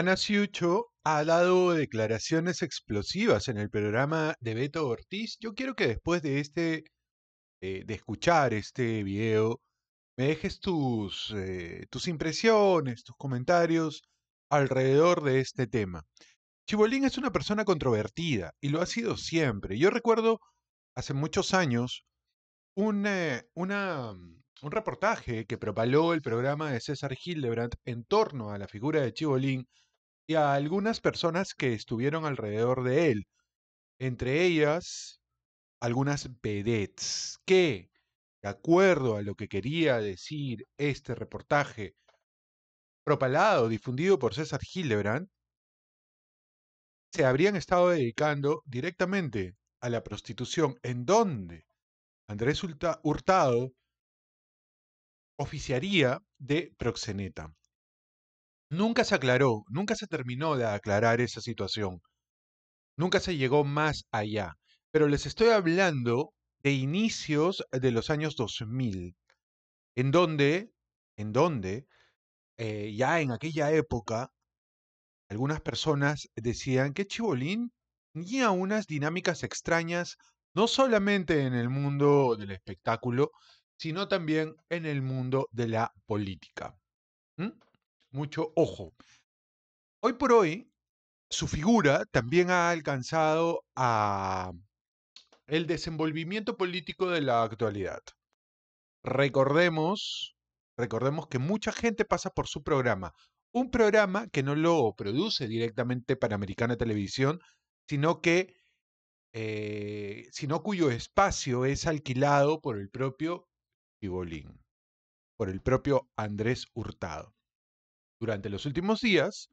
Ana Ciucho ha dado declaraciones explosivas en el programa de Beto Ortiz. Yo quiero que después de este, eh, de escuchar este video, me dejes tus, eh, tus impresiones, tus comentarios alrededor de este tema. Chibolín es una persona controvertida y lo ha sido siempre. Yo recuerdo hace muchos años un, eh, mm, un reportaje que propaló el programa de César Hildebrandt en torno a la figura de Chibolín y a algunas personas que estuvieron alrededor de él, entre ellas algunas vedettes que, de acuerdo a lo que quería decir este reportaje, propalado, difundido por César Hildebrand, se habrían estado dedicando directamente a la prostitución, en donde Andrés Hurtado oficiaría de proxeneta. Nunca se aclaró, nunca se terminó de aclarar esa situación. Nunca se llegó más allá. Pero les estoy hablando de inicios de los años 2000, en donde, en donde, eh, ya en aquella época, algunas personas decían que Chibolín tenía unas dinámicas extrañas, no solamente en el mundo del espectáculo, sino también en el mundo de la política mucho ojo. Hoy por hoy, su figura también ha alcanzado a el desenvolvimiento político de la actualidad. Recordemos, recordemos que mucha gente pasa por su programa, un programa que no lo produce directamente para Americana Televisión, sino que eh, sino cuyo espacio es alquilado por el propio Chibolín, por el propio Andrés Hurtado. Durante los últimos días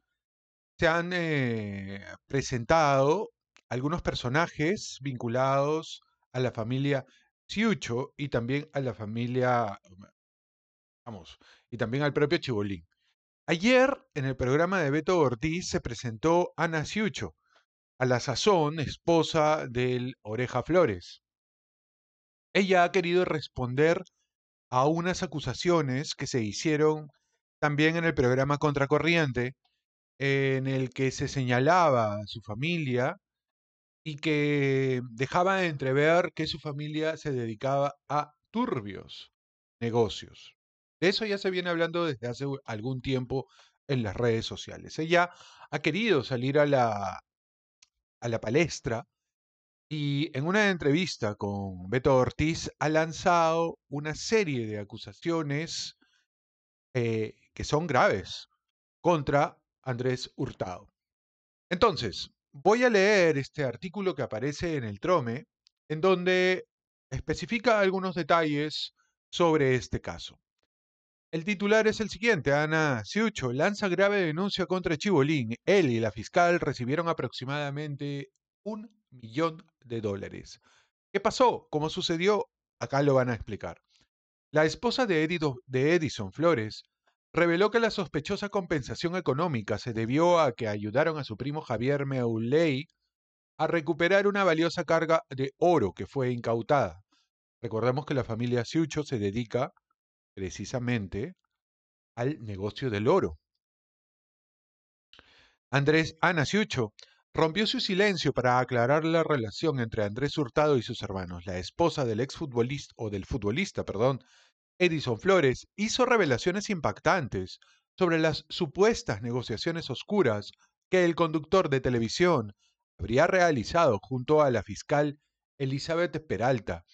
se han eh, presentado algunos personajes vinculados a la familia Ciucho y también a la familia, vamos, y también al propio Chibolín. Ayer en el programa de Beto Ortiz se presentó Ana Ciucho, a la sazón esposa del Oreja Flores. Ella ha querido responder a unas acusaciones que se hicieron también en el programa Contracorriente, en el que se señalaba su familia y que dejaba de entrever que su familia se dedicaba a turbios negocios. De eso ya se viene hablando desde hace algún tiempo en las redes sociales. Ella ha querido salir a la, a la palestra y en una entrevista con Beto Ortiz ha lanzado una serie de acusaciones eh, que son graves contra Andrés Hurtado. Entonces, voy a leer este artículo que aparece en el Trome, en donde especifica algunos detalles sobre este caso. El titular es el siguiente. Ana Ciucho lanza grave denuncia contra Chibolín. Él y la fiscal recibieron aproximadamente un millón de dólares. ¿Qué pasó? ¿Cómo sucedió? Acá lo van a explicar. La esposa de, de Edison Flores reveló que la sospechosa compensación económica se debió a que ayudaron a su primo Javier Meuley a recuperar una valiosa carga de oro que fue incautada. Recordemos que la familia Siucho se dedica precisamente al negocio del oro. Andrés Ana Siucho rompió su silencio para aclarar la relación entre Andrés Hurtado y sus hermanos. La esposa del exfutbolista o del futbolista, perdón, Edison Flores hizo revelaciones impactantes sobre las supuestas negociaciones oscuras que el conductor de televisión habría realizado junto a la fiscal Elizabeth Peralta.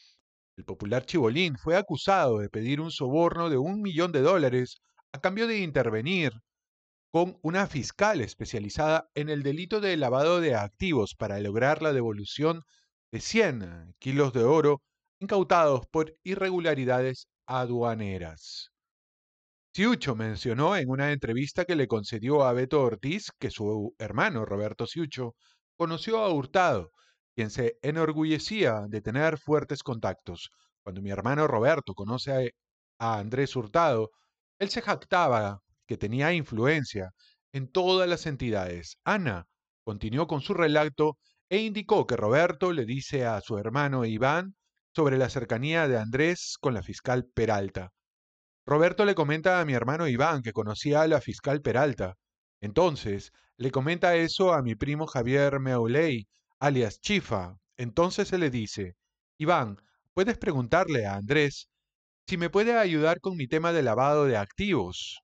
El popular Chibolín fue acusado de pedir un soborno de un millón de dólares a cambio de intervenir con una fiscal especializada en el delito de lavado de activos para lograr la devolución de 100 kilos de oro incautados por irregularidades aduaneras. Ciucho mencionó en una entrevista que le concedió a Beto Ortiz que su hermano Roberto Ciucho conoció a Hurtado, quien se enorgullecía de tener fuertes contactos. Cuando mi hermano Roberto conoce a Andrés Hurtado, él se jactaba que tenía influencia en todas las entidades. Ana continuó con su relato e indicó que Roberto le dice a su hermano Iván sobre la cercanía de Andrés con la fiscal Peralta. Roberto le comenta a mi hermano Iván que conocía a la fiscal Peralta. Entonces, le comenta eso a mi primo Javier Meoley, alias Chifa. Entonces se le dice, Iván, puedes preguntarle a Andrés si me puede ayudar con mi tema de lavado de activos.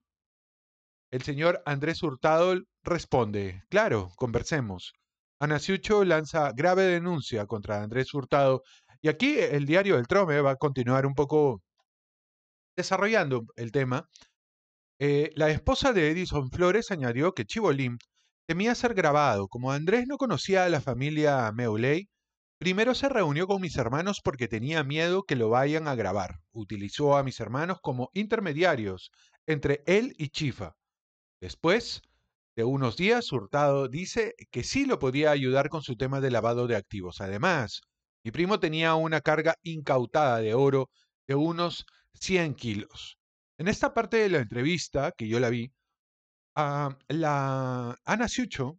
El señor Andrés Hurtado responde, claro, conversemos. Anaciucho lanza grave denuncia contra Andrés Hurtado y aquí el diario del Trome va a continuar un poco desarrollando el tema. Eh, la esposa de Edison Flores añadió que Chivolin temía ser grabado. Como Andrés no conocía a la familia Meuley, primero se reunió con mis hermanos porque tenía miedo que lo vayan a grabar. Utilizó a mis hermanos como intermediarios entre él y Chifa. Después de unos días, Hurtado dice que sí lo podía ayudar con su tema de lavado de activos. Además, mi primo tenía una carga incautada de oro de unos 100 kilos. En esta parte de la entrevista, que yo la vi, a ah, la Ana Siucho,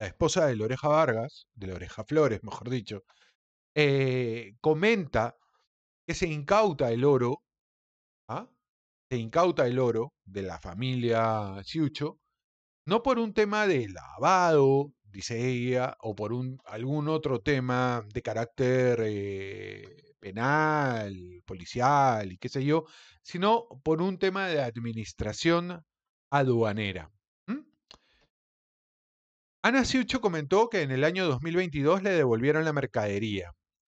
la esposa de Loreja Vargas, de Loreja Flores, mejor dicho, eh, comenta que se incauta el oro, ¿ah? se incauta el oro de la familia Siucho, no por un tema de lavado, dice o por algún otro tema de carácter eh, penal, policial y qué sé yo, sino por un tema de administración aduanera. Ana Siucho comentó que en el año 2022 le devolvieron la mercadería.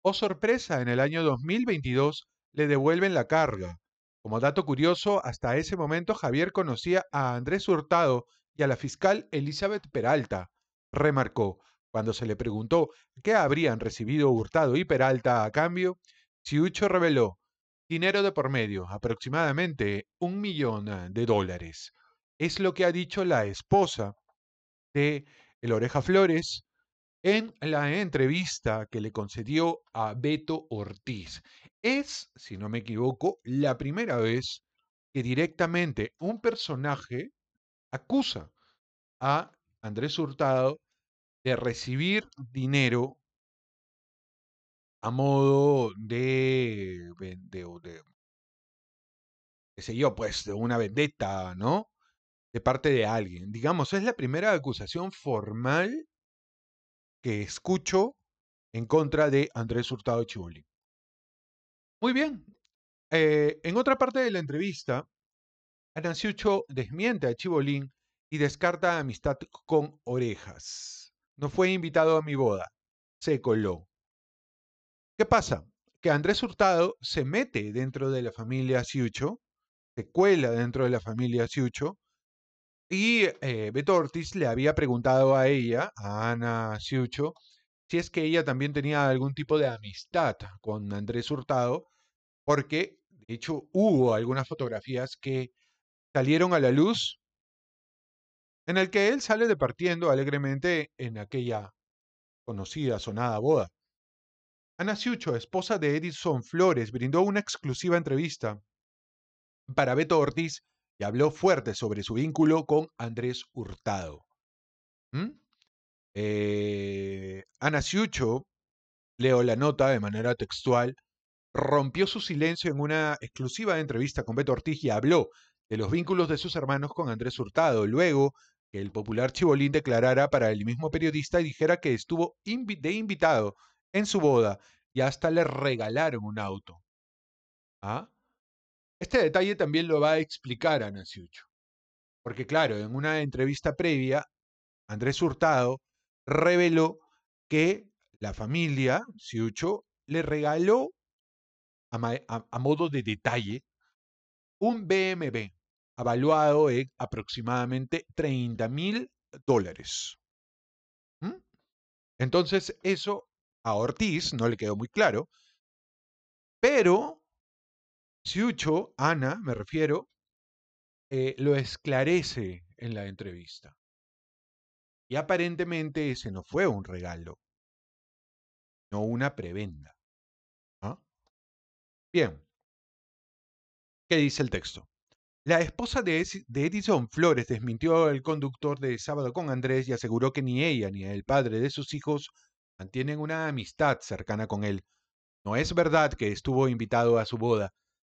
Oh sorpresa, en el año 2022 le devuelven la carga. Como dato curioso, hasta ese momento Javier conocía a Andrés Hurtado y a la fiscal Elizabeth Peralta, remarcó cuando se le preguntó qué habrían recibido Hurtado y Peralta a cambio, Ciucho reveló dinero de por medio, aproximadamente un millón eh, de dólares. Es lo que ha dicho la esposa de El Oreja Flores en la entrevista que le concedió a Beto Ortiz. Es, si no me equivoco, la primera vez que directamente un personaje acusa a Andrés Hurtado de recibir dinero a modo de, de qué sé yo, pues de una vendetta, ¿no? De parte de alguien. Digamos, es la primera acusación formal que escucho en contra de Andrés Hurtado Chivoli. Muy bien. Eh, en otra parte de la entrevista, Ananciucho desmiente a Chibolín y descarta amistad con orejas. No fue invitado a mi boda. Se coló. ¿Qué pasa? Que Andrés Hurtado se mete dentro de la familia Ciucho, se cuela dentro de la familia Ciucho, y eh, Beto Ortiz le había preguntado a ella, a Ana Ciucho, si es que ella también tenía algún tipo de amistad con Andrés Hurtado, porque de hecho hubo algunas fotografías que salieron a la luz en el que él sale departiendo alegremente en aquella conocida sonada boda. Ana Ciucho, esposa de Edison Flores, brindó una exclusiva entrevista para Beto Ortiz y habló fuerte sobre su vínculo con Andrés Hurtado. ¿Mm? Eh, Ana Ciucho, leo la nota de manera textual, rompió su silencio en una exclusiva entrevista con Beto Ortiz y habló de los vínculos de sus hermanos con Andrés Hurtado. Luego que el popular Chibolín declarara para el mismo periodista y dijera que estuvo de invitado en su boda y hasta le regalaron un auto. ¿Ah? Este detalle también lo va a explicar Ana Ciucho. Porque claro, en una entrevista previa, Andrés Hurtado reveló que la familia Ciucho le regaló a, a modo de detalle un BMW avaluado en aproximadamente 30 mil dólares. ¿Mm? Entonces, eso a Ortiz no le quedó muy claro, pero Siucho, Ana, me refiero, eh, lo esclarece en la entrevista. Y aparentemente ese no fue un regalo, no una prebenda. ¿Ah? Bien. ¿Qué dice el texto? La esposa de, Edison Flores desmintió al conductor de Sábado con Andrés y aseguró que ni ella ni el padre de sus hijos mantienen una amistad cercana con él. No es verdad que estuvo invitado a su boda.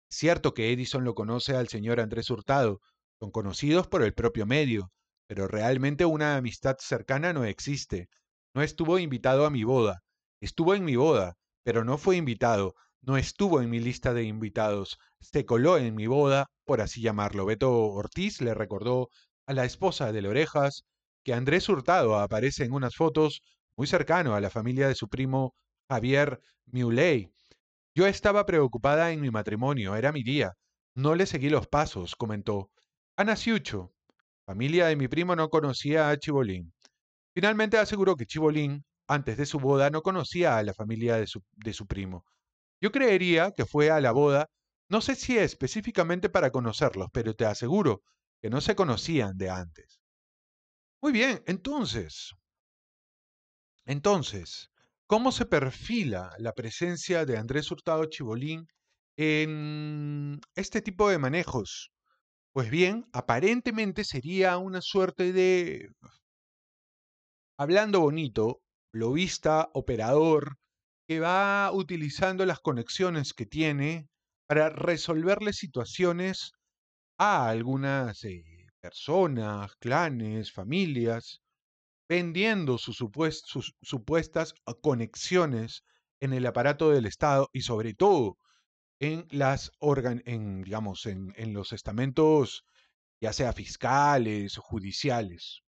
Es cierto que Edison lo conoce al señor Andrés Hurtado, son conocidos por el propio medio, pero realmente una amistad cercana no existe. No estuvo invitado a mi boda, estuvo en mi boda, pero no fue invitado, no estuvo en mi lista de invitados, se coló en mi boda, por así llamarlo. Beto Ortiz le recordó a la esposa de Lorejas que Andrés Hurtado aparece en unas fotos muy cercano a la familia de su primo Javier Muley. Yo estaba preocupada en mi matrimonio, era mi día. No le seguí los pasos, comentó. Ana Ciucho, familia de mi primo, no conocía a Chibolín. Finalmente aseguró que Chibolín, antes de su boda, no conocía a la familia de su primo. Yo creería que fue a la boda, no sé si específicamente para conocerlos, pero te aseguro que no se conocían de antes. Muy bien, entonces, entonces, ¿cómo se perfila la presencia de Andrés Hurtado Chibolín en este tipo de manejos? Pues bien, aparentemente sería una suerte de, hablando bonito, lobista, operador, que va utilizando las conexiones que tiene para resolverle situaciones a algunas eh, personas, clanes, familias, vendiendo sus, supuestas ah, conexiones en el aparato del Estado y sobre todo en las digamos, en, los estamentos ya sea fiscales, o judiciales.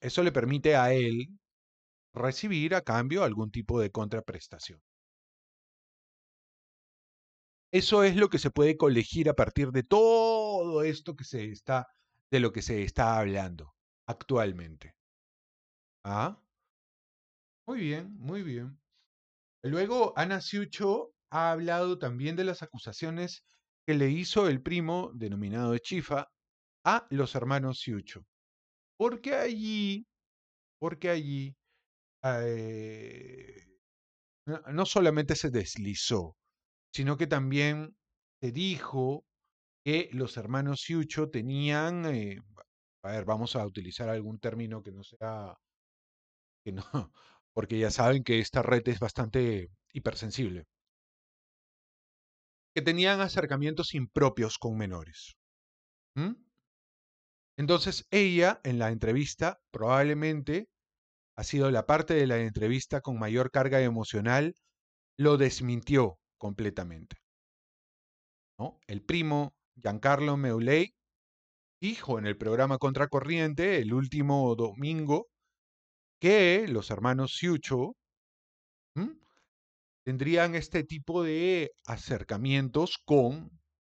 Eso le permite a él, recibir a cambio algún tipo de contraprestación. Eso es lo que se puede colegir a partir de todo esto que se está, de lo que se está hablando actualmente. ¿Ah? Muy bien, muy bien. Luego, Ana Siucho ha hablado también de las acusaciones que le hizo el primo, denominado Chifa, a los hermanos Siucho. Porque allí, porque allí Ah, eh, no, solamente se deslizó, sino que también se dijo que los hermanos Siucho tenían, eh, a ver, vamos a utilizar algún término que no sea, que no, porque ya saben que esta red es bastante hipersensible, que tenían acercamientos impropios con menores. Entonces ella en la entrevista probablemente ha sido la parte de la entrevista con mayor carga emocional, lo desmintió completamente. El primo Giancarlo Meuley dijo en el programa Contracorriente el último domingo que los hermanos Siucho tendrían este tipo de acercamientos con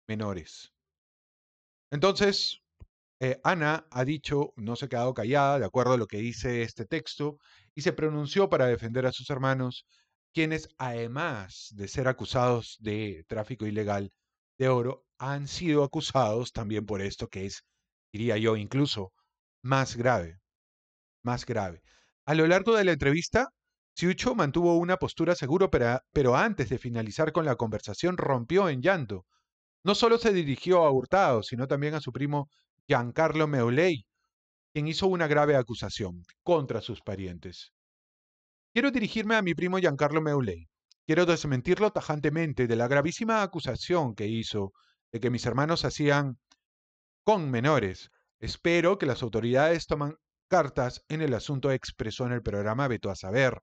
menores. Entonces, eh, Ana ha dicho, no se ha quedado callada, de acuerdo a lo que dice este texto, y se pronunció para defender a sus hermanos, quienes además de ser acusados de tráfico ilegal de oro, han sido acusados también por esto que es, diría yo, incluso más grave, más grave. A lo largo de la entrevista, Siucho mantuvo una postura segura, pero antes de finalizar con la conversación rompió en llanto. No solo se dirigió a Hurtado, sino también a su primo Giancarlo Meuley, quien hizo una grave acusación contra sus parientes. Quiero dirigirme a mi primo Giancarlo Meuley. Quiero desmentirlo tajantemente de la gravísima acusación que hizo de que mis hermanos hacían con menores. Espero que las autoridades toman cartas en el asunto expresó en el programa Beto a Saber.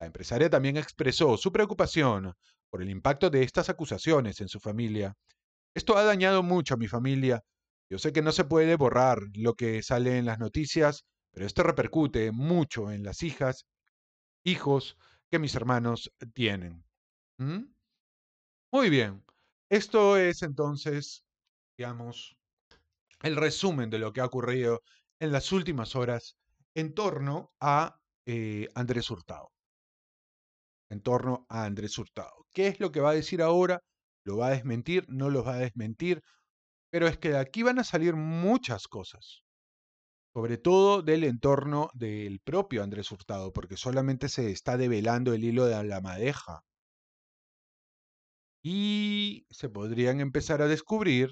La empresaria también expresó su preocupación por el impacto de estas acusaciones en su familia. Esto ha dañado mucho a mi familia yo sé que no se puede borrar lo que sale en las noticias, pero esto repercute mucho en las hijas, hijos que mis hermanos tienen. ¿Mm? Muy bien, esto es entonces, digamos, el resumen de lo que ha ocurrido en las últimas horas en torno a eh, Andrés Hurtado. En torno a Andrés Hurtado. ¿Qué es lo que va a decir ahora? ¿Lo va a desmentir? ¿No lo va a desmentir? Pero es que de aquí van a salir muchas cosas, sobre todo del entorno del propio Andrés Hurtado, porque solamente se está develando el hilo de la madeja. Y se podrían empezar a descubrir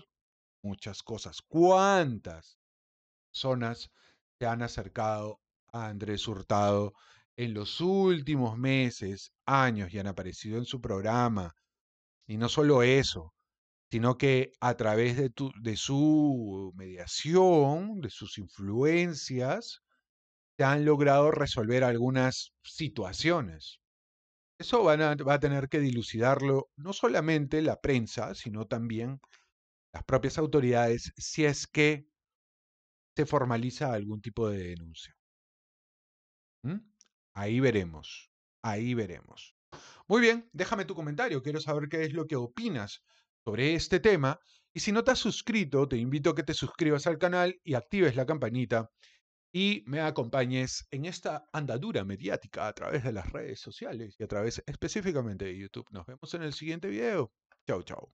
muchas cosas. ¿Cuántas zonas se han acercado a Andrés Hurtado en los últimos meses, años y han aparecido en su programa? Y no solo eso, sino que a través de, su mediación, de sus influencias, se han logrado resolver algunas situaciones. Eso va a tener que dilucidarlo no solamente la prensa, sino también las propias autoridades, si es que se formaliza algún tipo de denuncia. ¿Mm? Ahí veremos, ahí veremos. Muy bien, déjame tu comentario, quiero saber qué es lo que opinas sobre este tema. Y si no te has suscrito, te invito a que te suscribas al canal y actives la campanita y me acompañes en esta andadura mediática a través de las redes sociales y a través específicamente de YouTube. Nos vemos en el siguiente video. Chao, chao.